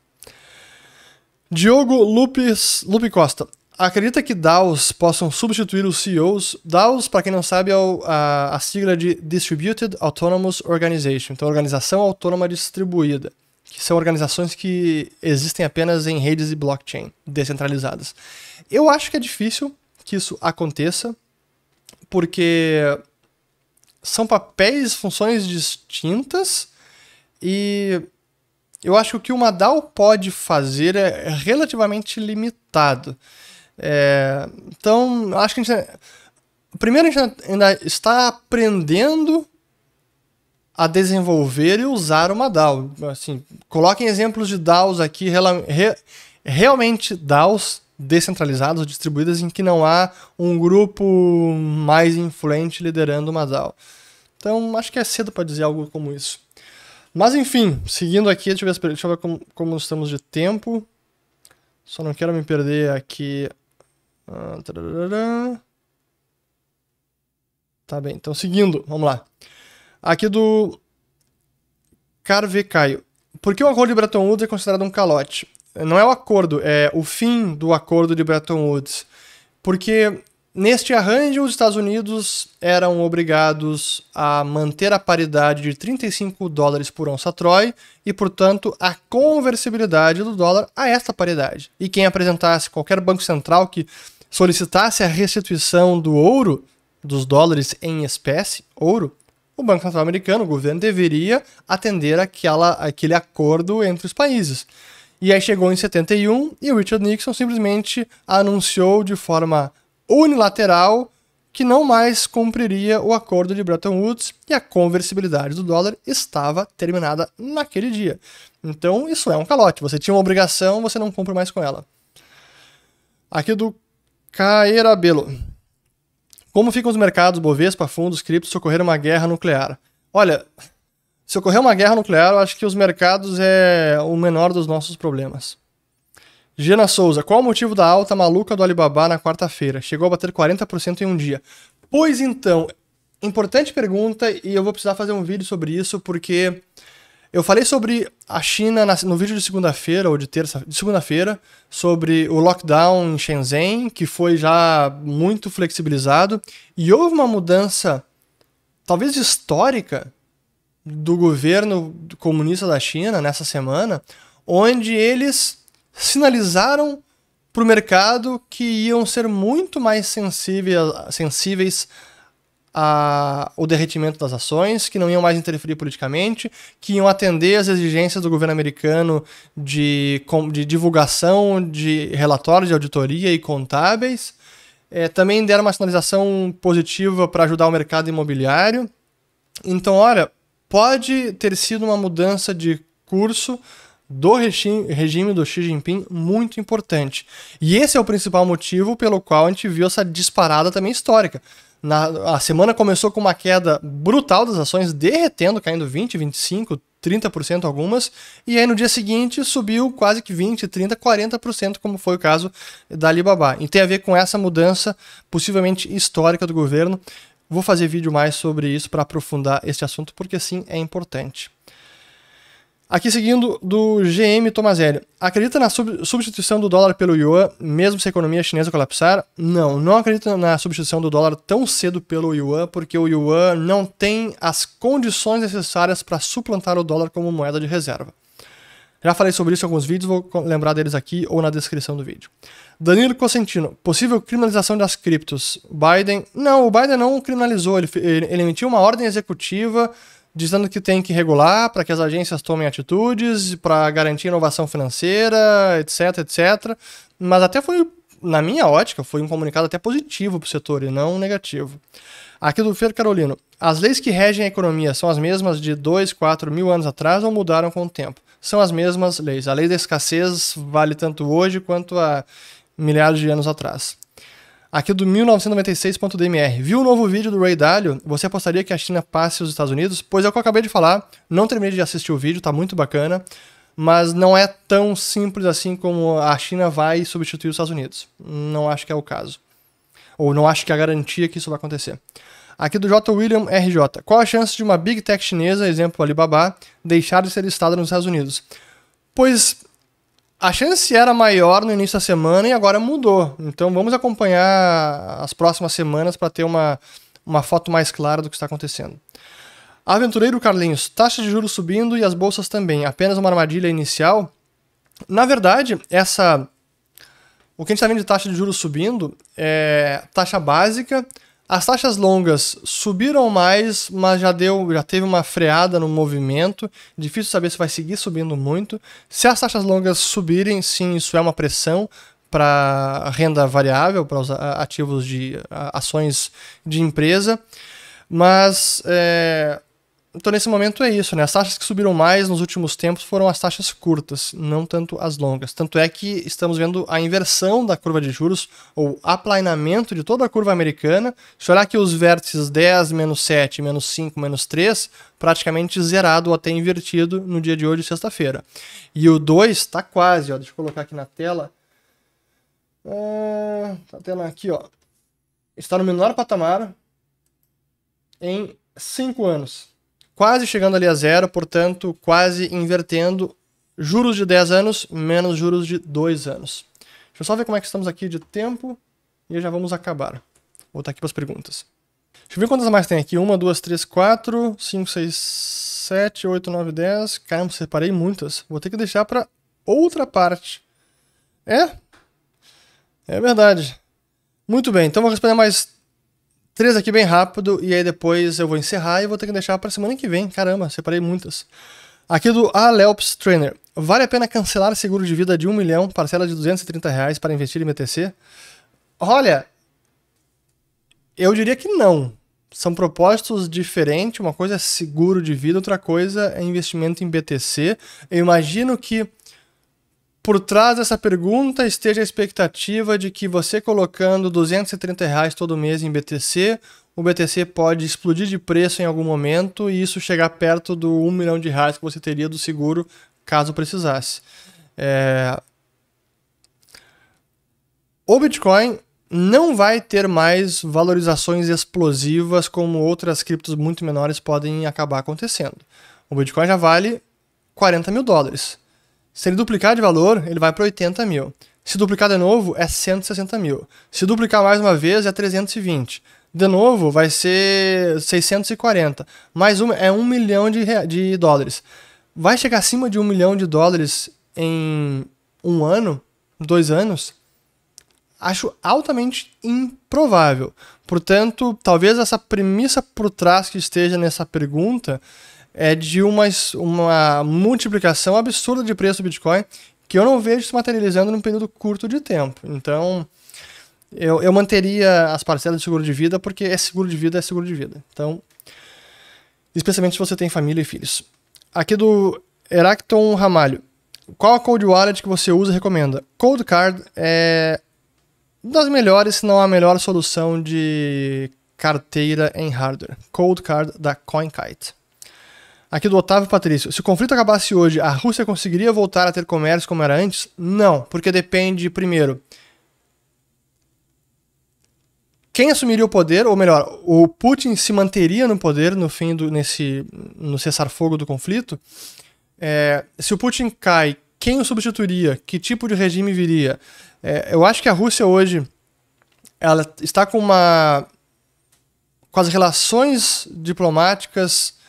Diogo Lupes, Lupe Costa. Acredita que DAOs possam substituir os CEOs? DAOs, para quem não sabe, é a sigla de Distributed Autonomous Organization, então Organização Autônoma Distribuída que são organizações que existem apenas em redes e blockchain descentralizadas. Eu acho que é difícil que isso aconteça, porque são papéis, funções distintas e eu acho que o que uma DAO pode fazer é relativamente limitado. É, então, acho que a gente. Primeiro, a gente ainda está aprendendo a desenvolver e usar uma DAO. Assim, coloquem exemplos de DAOs aqui, re, realmente DAOs descentralizadas distribuídas em que não há um grupo mais influente liderando uma DAO. Então, acho que é cedo para dizer algo como isso. Mas, enfim, seguindo aqui, deixa eu ver, deixa eu ver como, como, estamos de tempo. Só não quero me perder aqui. Ah, tá bem, então seguindo, vamos lá. Aqui do Caio. Por que o acordo de Bretton Woods é considerado um calote? Não é o acordo, é o fim do acordo de Bretton Woods. Porque neste arranjo, os Estados Unidos eram obrigados a manter a paridade de 35 dólares por onça Troy e, portanto, a conversibilidade do dólar a esta paridade. E quem apresentasse qualquer banco central que solicitasse a restituição do ouro, dos dólares em espécie, ouro, o Banco Central Americano, o governo, deveria atender aquela, aquele acordo entre os países. E aí chegou em 71 e o Richard Nixon simplesmente anunciou de forma unilateral que não mais cumpriria o acordo de Bretton Woods e a conversibilidade do dólar estava terminada naquele dia. Então isso é um calote. Você tinha uma obrigação, você não cumpre mais com ela. Aqui do Caerabelo. Como ficam os mercados Bovespa, fundos, criptos se ocorrer uma guerra nuclear? Olha, se ocorrer uma guerra nuclear, eu acho que os mercados é o menor dos nossos problemas. Gena Souza, qual o motivo da alta maluca do Alibaba na quarta-feira? Chegou a bater 40% em um dia. Pois então, importante pergunta e eu vou precisar fazer um vídeo sobre isso porque eu falei sobre a China no vídeo de segunda-feira ou de terça, de segunda-feira, sobre o lockdown em Shenzhen, que foi já muito flexibilizado e houve uma mudança talvez histórica do governo comunista da China nessa semana, onde eles sinalizaram para o mercado que iam ser muito mais sensíveis, sensíveis a, o derretimento das ações, que não iam mais interferir politicamente, que iam atender às exigências do governo americano de, de divulgação de relatórios de auditoria e contábeis. É, também deram uma sinalização positiva para ajudar o mercado imobiliário. Então, olha, pode ter sido uma mudança de curso do regime do Xi Jinping muito importante. E esse é o principal motivo pelo qual a gente viu essa disparada também histórica. Na, a semana começou com uma queda brutal das ações, derretendo, caindo 20, 25, 30% algumas, e aí no dia seguinte subiu quase que 20, 30, 40%, como foi o caso da Alibaba. E tem a ver com essa mudança possivelmente histórica do governo. Vou fazer vídeo mais sobre isso para aprofundar esse assunto, porque sim, é importante. Aqui seguindo do GM Tomazelli. Acredita na sub substituição do dólar pelo yuan, mesmo se a economia chinesa colapsar? Não, não acredito na substituição do dólar tão cedo pelo yuan, porque o yuan não tem as condições necessárias para suplantar o dólar como moeda de reserva. Já falei sobre isso em alguns vídeos, vou lembrar deles aqui ou na descrição do vídeo. Danilo Cosentino, possível criminalização das criptos. Biden. Não, o Biden não criminalizou, ele, ele, ele emitiu uma ordem executiva dizendo que tem que regular para que as agências tomem atitudes, para garantir inovação financeira, etc, etc. Mas até foi, na minha ótica, foi um comunicado até positivo para o setor e não negativo. Aqui do Fer Carolino, as leis que regem a economia são as mesmas de 2, 4 mil anos atrás ou mudaram com o tempo? São as mesmas leis. A lei da escassez vale tanto hoje quanto há milhares de anos atrás. Aqui é do 1996.dmr. Viu o novo vídeo do Ray Dalio? Você apostaria que a China passe os Estados Unidos? Pois é o que eu acabei de falar. Não terminei de assistir o vídeo, tá muito bacana. Mas não é tão simples assim como a China vai substituir os Estados Unidos. Não acho que é o caso. Ou não acho que é a garantia que isso vai acontecer. Aqui é do J. William RJ. Qual a chance de uma Big Tech chinesa, exemplo Alibaba, deixar de ser listada nos Estados Unidos? Pois a chance era maior no início da semana e agora mudou. Então vamos acompanhar as próximas semanas para ter uma, uma foto mais clara do que está acontecendo. Aventureiro Carlinhos, taxa de juros subindo e as bolsas também. Apenas uma armadilha inicial. Na verdade, essa o que a gente está vendo de taxa de juros subindo é taxa básica as taxas longas subiram mais, mas já deu, já teve uma freada no movimento. Difícil saber se vai seguir subindo muito. Se as taxas longas subirem, sim, isso é uma pressão para renda variável, para os ativos de ações de empresa. Mas é, então, nesse momento é isso, né? As taxas que subiram mais nos últimos tempos foram as taxas curtas, não tanto as longas. Tanto é que estamos vendo a inversão da curva de juros, ou aplainamento de toda a curva americana. Se olhar que os vértices 10, menos 7, menos 5, menos 3, praticamente zerado ou até invertido no dia de hoje, sexta-feira. E o 2 está quase, ó. Deixa eu colocar aqui na tela. É, tendo aqui, ó. Está no menor patamar em 5 anos quase chegando ali a zero, portanto, quase invertendo juros de 10 anos menos juros de 2 anos. Deixa eu só ver como é que estamos aqui de tempo e já vamos acabar. Vou voltar aqui para as perguntas. Deixa eu ver quantas mais tem aqui. 1, 2, 3, 4, 5, 6, 7, 8, 9, 10. Caramba, separei muitas. Vou ter que deixar para outra parte. É? É verdade. Muito bem, então vou responder mais três aqui bem rápido e aí depois eu vou encerrar e vou ter que deixar para semana que vem. Caramba, separei muitas. Aqui do Aleops Trainer. Vale a pena cancelar seguro de vida de 1 milhão, parcela de 230 reais para investir em BTC? Olha, eu diria que não. São propósitos diferentes. Uma coisa é seguro de vida, outra coisa é investimento em BTC. Eu imagino que por trás dessa pergunta esteja a expectativa de que você colocando 230 reais todo mês em BTC, o BTC pode explodir de preço em algum momento e isso chegar perto do 1 milhão de reais que você teria do seguro caso precisasse. É... O Bitcoin não vai ter mais valorizações explosivas como outras criptos muito menores podem acabar acontecendo. O Bitcoin já vale 40 mil dólares. Se ele duplicar de valor, ele vai para 80 mil. Se duplicar de novo, é 160 mil. Se duplicar mais uma vez, é 320. De novo, vai ser 640. Mais uma é 1 um milhão de, de dólares. Vai chegar acima de 1 um milhão de dólares em um ano, dois anos? Acho altamente improvável. Portanto, talvez essa premissa por trás que esteja nessa pergunta é de uma, uma multiplicação absurda de preço do Bitcoin que eu não vejo se materializando num período curto de tempo. Então, eu, eu manteria as parcelas de seguro de vida porque é seguro de vida, é seguro de vida. Então, especialmente se você tem família e filhos. Aqui do Heracton Ramalho. Qual a cold wallet que você usa e recomenda? Cold Card é das melhores, se não a melhor solução de carteira em hardware. Cold Card da CoinKite. Aqui do Otávio Patrício. Se o conflito acabasse hoje, a Rússia conseguiria voltar a ter comércio como era antes? Não, porque depende, primeiro, quem assumiria o poder, ou melhor, o Putin se manteria no poder no fim do nesse no cessar-fogo do conflito? É, se o Putin cai, quem o substituiria? Que tipo de regime viria? É, eu acho que a Rússia hoje ela está com uma com as relações diplomáticas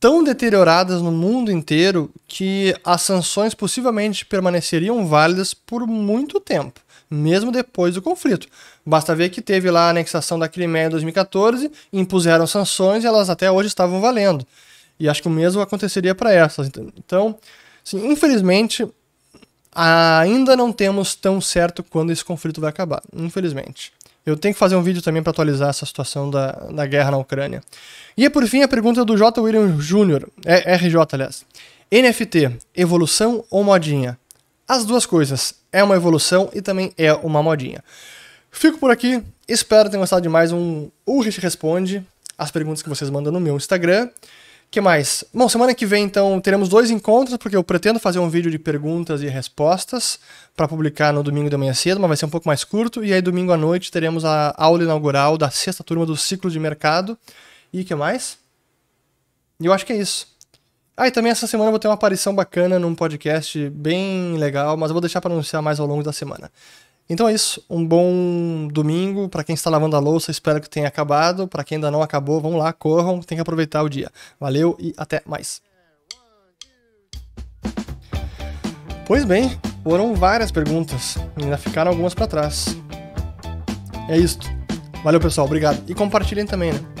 tão deterioradas no mundo inteiro que as sanções possivelmente permaneceriam válidas por muito tempo, mesmo depois do conflito. Basta ver que teve lá a anexação da Crimeia em 2014, impuseram sanções e elas até hoje estavam valendo. E acho que o mesmo aconteceria para essas. Então, assim, infelizmente, ainda não temos tão certo quando esse conflito vai acabar, infelizmente. Eu tenho que fazer um vídeo também para atualizar essa situação da, da guerra na Ucrânia. E por fim a pergunta do J. William Jr., é, RJ, aliás. NFT, evolução ou modinha? As duas coisas. É uma evolução e também é uma modinha. Fico por aqui, espero ter gostado de mais um Ulrich Responde, as perguntas que vocês mandam no meu Instagram que mais? Bom, semana que vem então teremos dois encontros, porque eu pretendo fazer um vídeo de perguntas e respostas para publicar no domingo de manhã cedo, mas vai ser um pouco mais curto. E aí domingo à noite teremos a aula inaugural da sexta turma do ciclo de mercado. E que mais? E eu acho que é isso. Ah, e também essa semana eu vou ter uma aparição bacana num podcast bem legal, mas eu vou deixar para anunciar mais ao longo da semana. Então é isso. Um bom domingo. Para quem está lavando a louça, espero que tenha acabado. Para quem ainda não acabou, vamos lá, corram. Tem que aproveitar o dia. Valeu e até mais. Pois bem, foram várias perguntas. Ainda ficaram algumas para trás. É isso. Valeu, pessoal. Obrigado. E compartilhem também, né?